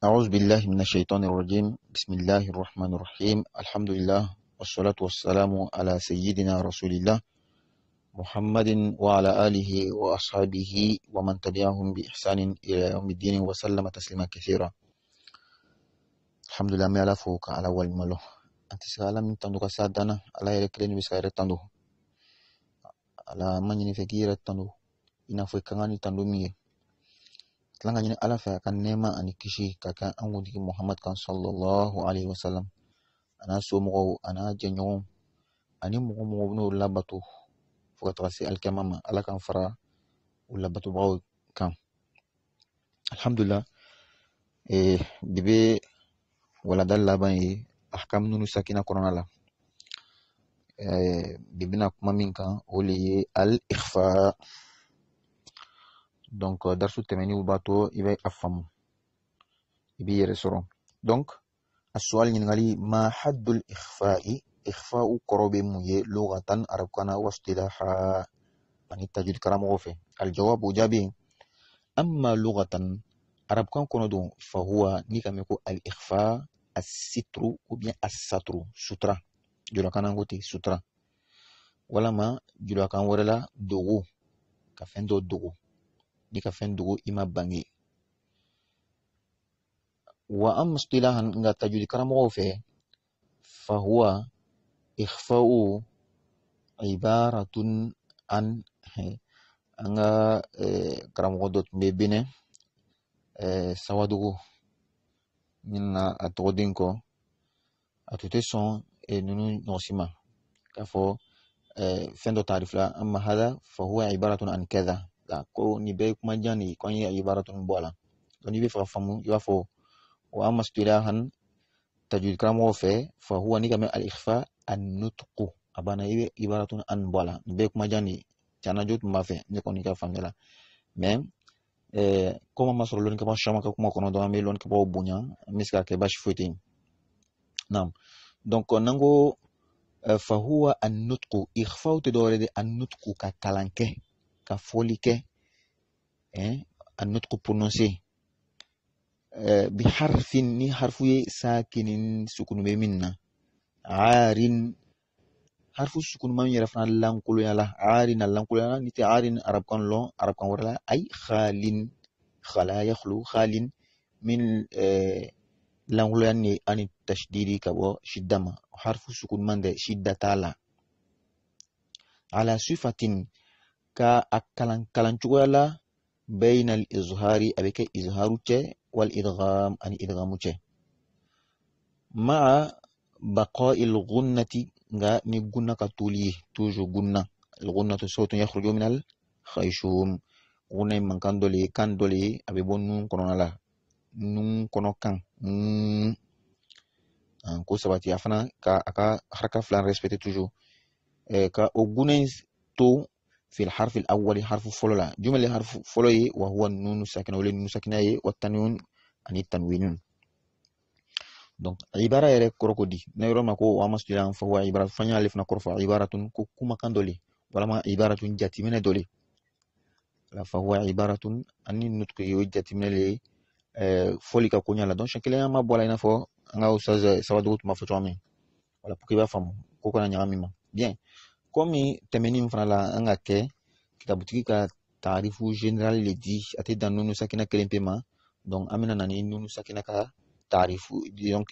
أعوذ بالله من الشيطان الرجيم بسم الله الرحمن الرحيم الحمد لله والصلاة والسلام على سيدنا رسول الله محمد وعلى آله وأصحابه ومن تبعهم بإحسان إلى يوم الدين وسلم تسليما كثيرا الحمد لله ما فوق على أول ملو أنت سألا من تندوك سادنا على يلكرين بسائر تندو على من ينفقير تندو إنا فكراني تندو ميه tlanga ka ala fɛ kan nema nɛɛma ani kisi ka kɛ an kuntigi kan sallallahu alaihi wasallam ana so mo a n'a jɛɲɔgɔnw ani mɔgɔ mo n'o labatu fo ka taga se alikɛma ala kan fara u baw kan alhamdulillah alhamdulila bi wala dal laban yi ahkam nunu sakina kɔnɔna la bi bɛna kuma min kan o le ye al ikhfa دونك درسو التماني وباتو يبي أفهمو يبي يرسرو دونك السؤال ينغالي ما حد الإخفاء إخفاء كروب موي لغة عربية واصطلاحا يعني تجد كلام غوفي الجواب جابي أما لغة عربية كنودو فهو نيكاميكو الإخفاء الستر أو بيان الساتر سترا جولا كان نغوتي سترا ولما جولا كان ورلا دوغو كافين دو دوغو n'i ka fɛn dogo i ma wa an mustilahan nka tajwid karamɔgɔw fɛ fahuwa ikhfa'u ibaratun an an ka e, karamɔgɔ dɔ tun bɛ benɛ e, sawadogo ɲinana a tɔgɔden kɔ e a tun tɛ sɔn ninnu ɲɔgɔnsi ma k'a fɔ fɛn dɔ tarifila amma hadha fahuwa ibaratun an kadha ko ni bɛɛ kuma kumajan de ye ko ye a ye baara tɔnɔ bɔ a la n'i bɛ fɛ ka faamu i b'a fɔ wa an masutulahan tajwid karamɔgɔw fɛ fa huwa ni ka mɛn alifa anutuku a banna i bɛ i baara tɔnɔ an bɔ a la nin bɛɛ ye kumajan de ye jo tun b'a fɛ ne kɔni ka faamuya la komi an ma sɔrɔ lɔnni kama ka kuma kɔnɔ dɔrɔn an bɛ lɔnni bonya an bɛ se ka kɛ basi foyi tɛ yen naam donc n'an ko fahuwa anutuku ikhfaw tɛ dɔwɛrɛ ye dɛ anutuku ka kalan kɛ ka fɔli kɛ a nutku prononse euh, bi harfin ni harfu ye sakinin sukunu bɛ min na arin harfu sukunuma min yɛrɛ fana lankoloyala arin a lankoloyala ni tɛ arin arabukan lɔn arabukan wɛrɛ ayi khalin khala yakhlu khalin min eh, lankoloya ni ani tashdidi ka bɔ shidda ma harfu sukunuma tɛ shidda t'a la ala sifatin ka a kalan kalan cogoya la bayna al izhari a bɛ kɛ izharu cɛ wal idgham ani idghamu cɛ ma'a baqa'i al ghunnati nga ni gunna ka toli ye toujours gunna al ghunnatu sawtun yakhruju min al khayshum gunna ye mankan dɔ le ye kan dɔ le ye a bɛ bɔ nun kɔnɔna la nun kɔnɔ kan mm. ko sabati a fana ka a ka haraka fila respecte toujours eh, ka o gunna in to في الحرف الأول حرف فلولا جمل حرف فلوي وهو النون الساكنة ولا النون الساكنة والتنوين أني التنوين donc ibara yɛrɛ kɔrɔ ko di n'a yɔrɔ ma ko wa masjida an fahuwa ibara f'an y'ale fana kɔrɔ fɔ ibara tun ko kumakan dɔ le walama ibara tun jatiminɛ dɔ le la fahuwa ibara tun ani nutuku ye o jatiminɛ le ye ɛɛ fɔli ka ko ɲɛ la donc siɲɛ kelen an b'a bɔ a la i n'a fɔ an ka ustaz sabadogo tun b'a fɔ cogoya min wala pour que i b'a faamu ko kana ɲagami ma bien komi tɛmɛnin fana la an ka kɛ kitabutigi ka tarifu general le di a tɛ dan nunu sakina kelen pe ma donc an bɛna na ni nunu sakina ka tarifu donc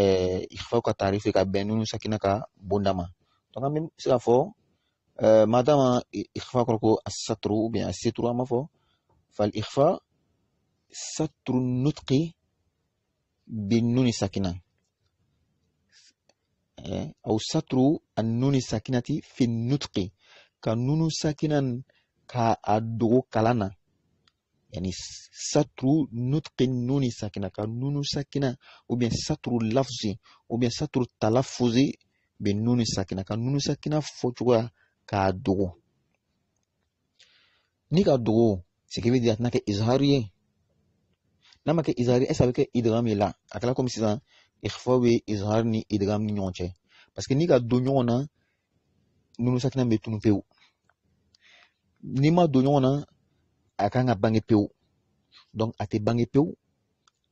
eh, ifaw ka tarifu e ka bɛn nunu sakina ka bonda ma donc an bɛ se ka fɔ eh, madama ifa kɔrɔ ko ou bien aseturu an b'a fal ifa saturu nutqi bi nuni sakina eh, au satru annuni sakinati fi nutqi ka nunu sakinan ka a dogo kalan na yani satru nutqi nuni sakina ka nunu sakina ubiyɛn satru lafzi ubiyɛn satru talafuzi be nuni sakina ka nunu sakina fɔcogoya k'a dogo ni ka dogo sekebi di a tɛna kɛ izhari ye n'a ma kɛ izhari ɛsa a bɛ kɛ idgam ye la a kɛra komi sisan ihfa bɛ izhar ni idgam ni ɲɔgɔn parce paseke n'i ka don ɲɔgɔn na nunu sakina bɛ tunu pewu n'i ma don ɲɔgɔn a kan ka bange pewu donc a tɛ bange pewu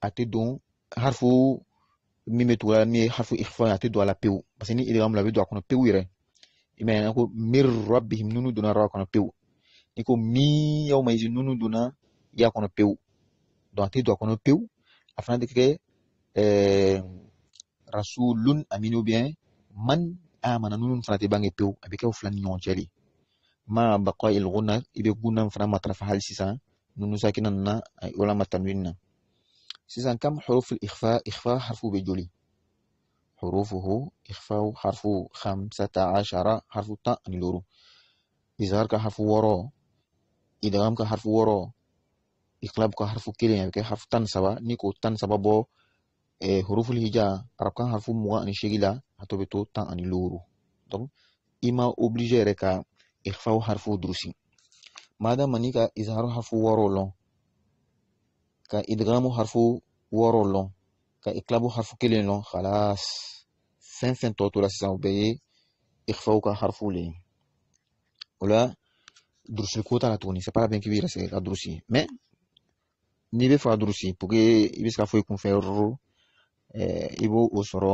a tɛ don harfu min bɛ la min ye harfu a tɛ don a la pewu parce que ni idgam la a bɛ don a kɔnɔ pewu yɛrɛ i m'a ye ko mir rabbihim nunu donna ra kɔnɔ pewu ni ko min yawma izi nunu donna ya kɔnɔ pewu donc a tɛ don a kɔnɔ pewu a fana tɛ euh, rasulun aminu bien man amana nunun fana bangi bangé pew abi kaw flan ñon ma baqa il ghunna ibe ghunna fana ma tra fa nunu sakina na wala eh, ma tanwin sisan kam huruf al ikhfa ikhfa harfu bi juli hurufuhu ikhfa harfu 15 harfu ta ani loro izhar ka harfu waro idgham ka harfu waro iqlab ka harfu kilin ya ke harfu tan saba ni tan saba bo eh, huruful hija arabkan harfu mugan ani segila la a to tan ani lowuru donc i ma oblige yɛrɛ ka ihfaw harfu durusi madama ni ka izharu harfu wɔɔrɔ lɔn ka idgamu harfu wɔɔrɔ lɔn ka iklabu harfu kelen lɔn halas fɛn fɛn tɔ tora sisan o bɛɛ ye ihfaw ka harfu le ye o la durusili ko t'a tuguni c'est pas bien k'i b'i yɛrɛ sɛgɛn ka durusi mais n'i bɛ fɛ ka durusi pour que i bɛ se ka foyi kun fɛ i b'o o sɔrɔ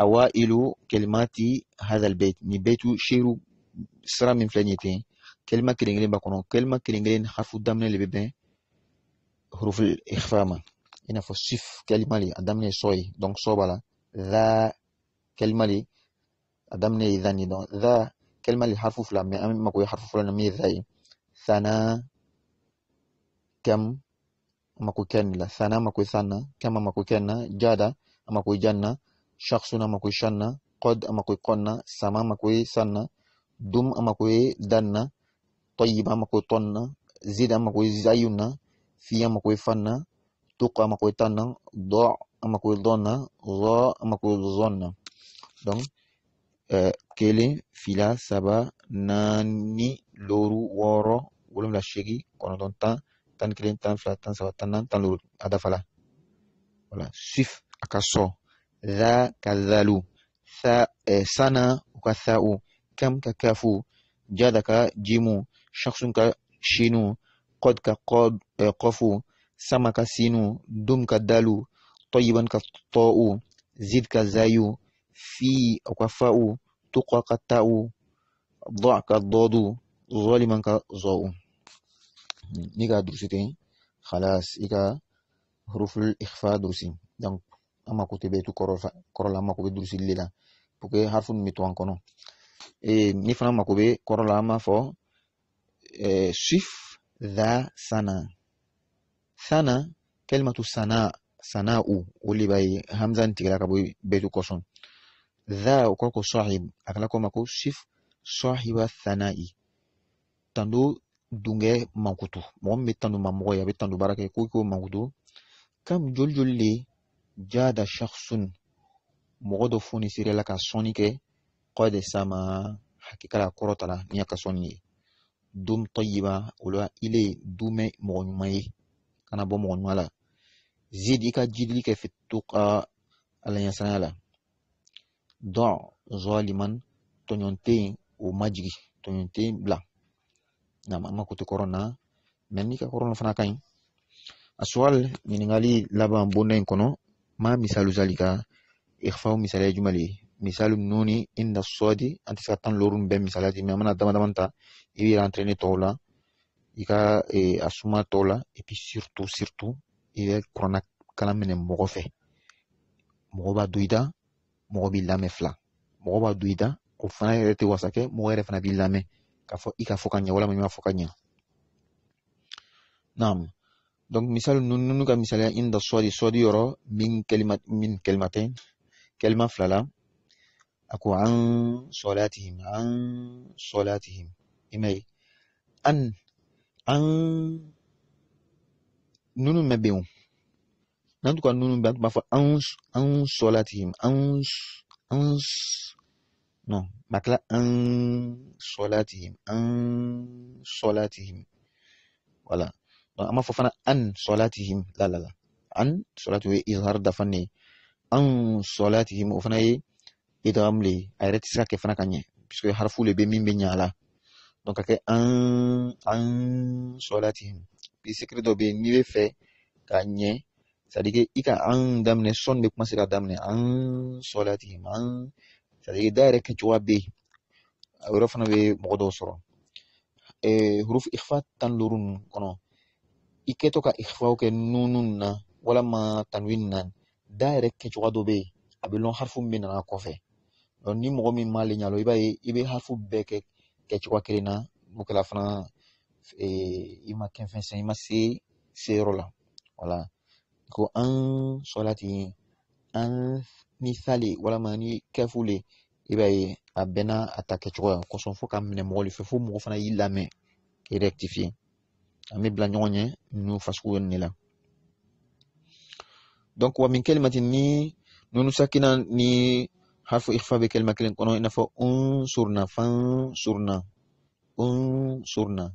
awa ilu kelimati hadal bet ni bɛtu sheru sira min filɛ nin ye ten kelima kelen kelen b'a kɔnɔ kelima kelen kelen hafu daminɛ de bɛ bɛn huruful ikhfa ma i n'a fɔ sif kelima le a daminɛ ye sɔ ye donc sɔ b'a la za kelima le a daminɛ ye za ni donc za kelima le harfu fila mais an mako ye harfu fɔlɔ na min ye za ye sana kam makukenla sana makusanna kama makukenna jada amakui shakhsun makushanna amakui makukonna sama makusanna dum makudanna tayyiba makutonna zid makuzayuna fi makufanna tuqa makutanna do makudonna gha makuzonna donc uh, fila saba naani loru wɔɔrɔ wolonwula seegin kɔnɔntɔn tan kelen tan fila tan saba tan naani tan duuru a dafala wala sif a ka sɔ za ka zalu sa eh, sana u ka sa'u kam ka kafu jada ka jimu shaksun ka shinu qad ka qad eh, qafu sama ka sinu dum ka dalu طيبا كالطاء زد كالزاي في وكفاء تقى كالتاء ضع كالضاد ظالما كالظاء n'i ka durusi ten i ka ifa durusi an mako tɛ bɛtu kɔrɔla an mako bɛ durusili de la harifu min bɛ to an kɔnɔ ni fana mako bɛ kɔrɔla an b'a fɔ sif dha sana sana kalimatu sana sana u o de b'a ye hamza nin ka bɔ bɛtu kɔsɔn dha o kɔrɔ ko sahib a kɛra ko ma ko sahiba sana'i tando dunkɛ mankutu mɔgɔ min bɛ tanu mamɔgɔ ye a bɛ tanu baara kɛ ko k'o mankutu kam joli joli le jada shakhsun mɔgɔ dɔ la ka sɔnni kɛ qad sama hakika la kɔrɔtala ni a ka sɔnni ye dum tɔyiba o la ile dumɛ mɔgɔ ɲuman ye kana bɔ mɔgɔ ɲuman la zid i ka jidili kɛ fituka alaɲasanya la dɔn zaliman tɔɲɔn tɛ yen o majigi tɔɲɔn tɛ bila na an ma kutu kɔrɔn na ka kɔrɔn fana ka asual a suwal ɲininkali laban bonda in kɔnɔ ma misalu zali ka ikhfaw misaliya jumɛn le misalu nuni inda sɔdi an ka tan loru bɛɛ misaliya di mɛ mana dama dama ta i b'i rentraîner tɔw la i ka ee, a suma tɔw la et puis surtout i bɛ kuranna kalan minɛ mɔgɔ fɛ mɔgɔ b'a don mɔgɔ b'i lamɛn fila mɔgɔ b'a don o fana yɛrɛ tɛ wasa mɔgɔ yɛrɛ fana b'i lamɛn k'a fɔ i ka fɔ ka ɲɛ walima ka donc misali ninnu ka misaliya inda sɔdi sɔdi yoro min kalima min kalima tɛ kalima fila an solatihim an solatihim i an an nunu mɛ bɛn o n'an tun ka ninnu bɛ an an an an an non makla an solatihim an solatihim wala donc an b'a fana an solatihim la la la an solati o ye izhar dafa ne an solatihim o fana ye idgham le a yɛrɛ ka kɛ fana ka puisque harfu le bɛ min bɛ ɲa donc ka kɛ an an solatihim puis secret dɔ bɛ n'i bɛ fɛ k'a c'est à dire que i ka an daminɛ sɔni bɛ kuma se ka an solatihim an dayre ka be awiro fana bɛ mɔgɔ dɔw sɔrɔ huruf ikhfa tan luru nu kɔnɔ i kɛtɔ ka ikhfaw kɛ nunu na walama tanwin na da yɛrɛ kɛcogoya dɔ bɛ a bɛ lɔn harifu min bɛ nana kɔfɛ ni mɔgɔ min m'ale ɲɛ i b'a ye i bɛ harifu bɛɛ kɛ kɛcogoya kelen na n'o kɛra fana i ma kɛ i ma se seyɔrɔ la wala ko an sɔlati an ni sali walama ni kɛfu le i b'a ye a bɛɛ a ta kɛcogoya kosɔn fo ka minɛ mɔgɔ le fɛ fo mɔgɔ fana y'i lamɛn k'i rectifier an bɛ bila ɲɔgɔn ɲɛ ninnu fasugu ye nin la donc wa min kalimati ni nunu sakina ni harfu ikhfa bɛ kalima kelen kɔnɔ i n'a fɔ unsurna fansurna unsurna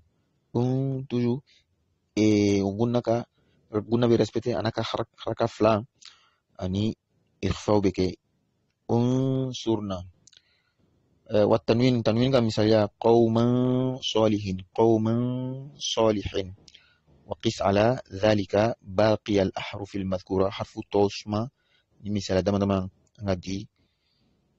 un toujours ee gunna ka gunna bɛ respecter a ka haraka fila ani إخفاو بك انصرنا آه، والتنوين تنوين كما مثاليا قوما صالحين قوما صالحين وقس على ذلك باقي الأحرف المذكورة حرف توسما مثال دم دم غدي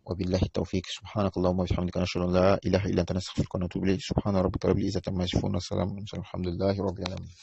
وبالله التوفيق سبحانك اللهم وبحمدك نشهد ان لا اله الا انت نستغفرك ونتوب اليك سبحان ربك رب العزه عما يصفون والسلام الحمد لله رب العالمين